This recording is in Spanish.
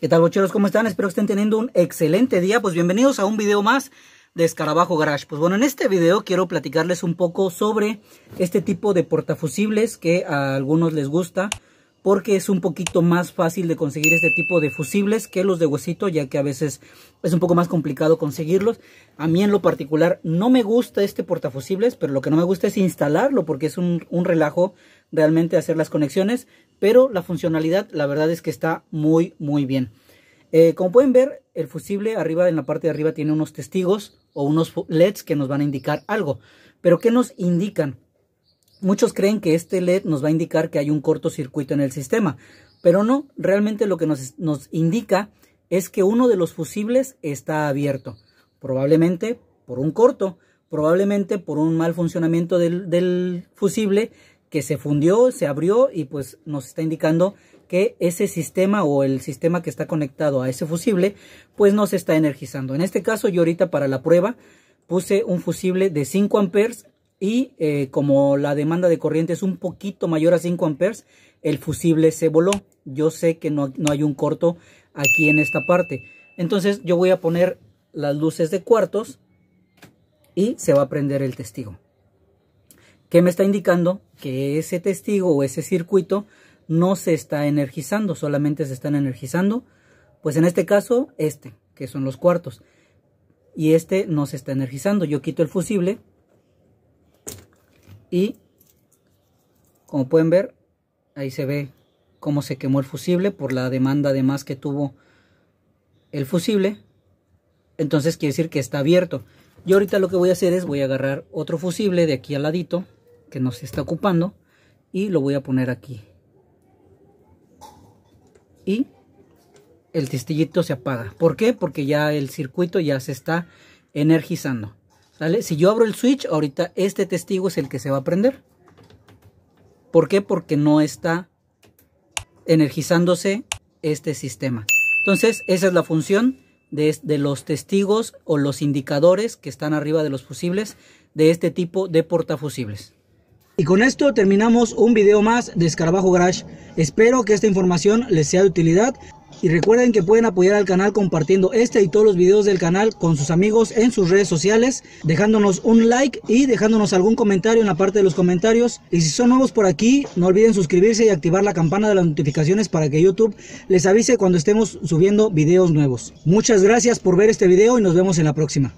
¿Qué tal bocheros? ¿Cómo están? Espero que estén teniendo un excelente día. Pues bienvenidos a un video más de Escarabajo Garage. Pues bueno, en este video quiero platicarles un poco sobre este tipo de portafusibles que a algunos les gusta, porque es un poquito más fácil de conseguir este tipo de fusibles que los de huesito, ya que a veces es un poco más complicado conseguirlos. A mí en lo particular no me gusta este portafusibles, pero lo que no me gusta es instalarlo porque es un, relajo realmente hacer las conexiones, pero la funcionalidad la verdad es que está muy muy bien. Eh, como pueden ver, el fusible arriba en la parte de arriba tiene unos testigos o unos LEDs que nos van a indicar algo. Pero ¿qué nos indican? Muchos creen que este LED nos va a indicar que hay un cortocircuito en el sistema, pero no, realmente lo que nos, indica es que uno de los fusibles está abierto, probablemente por un corto, probablemente por un mal funcionamiento del, del fusible que se fundió, se abrió y pues nos está indicando que ese sistema o el sistema que está conectado a ese fusible pues no se está energizando. En este caso yo ahorita para la prueba puse un fusible de 5 amperes y eh, como la demanda de corriente es un poquito mayor a 5 amperes, el fusible se voló. Yo sé que no, no hay un corto aquí en esta parte. Entonces yo voy a poner las luces de cuartos y se va a prender el testigo. ¿Qué me está indicando? Que ese testigo o ese circuito no se está energizando, solamente se están energizando, pues en este caso, este, que son los cuartos. Y este no se está energizando. Yo quito el fusible y como pueden ver ahí se ve cómo se quemó el fusible por la demanda de más que tuvo el fusible entonces quiere decir que está abierto Y ahorita lo que voy a hacer es voy a agarrar otro fusible de aquí al ladito que nos está ocupando y lo voy a poner aquí y el testillito se apaga ¿por qué? porque ya el circuito ya se está energizando si yo abro el switch, ahorita este testigo es el que se va a prender. ¿Por qué? Porque no está energizándose este sistema. Entonces, esa es la función de, de, los testigos o los indicadores que están arriba de los fusibles de este tipo de portafusibles. Y con esto terminamos un video más de Escarabajo Garage. Espero que esta información les sea de utilidad. Y recuerden que pueden apoyar al canal compartiendo este y todos los videos del canal con sus amigos en sus redes sociales, dejándonos un like y dejándonos algún comentario en la parte de los comentarios. Y si son nuevos por aquí, no olviden suscribirse y activar la campana de las notificaciones para que YouTube les avise cuando estemos subiendo videos nuevos. Muchas gracias por ver este video y nos vemos en la próxima.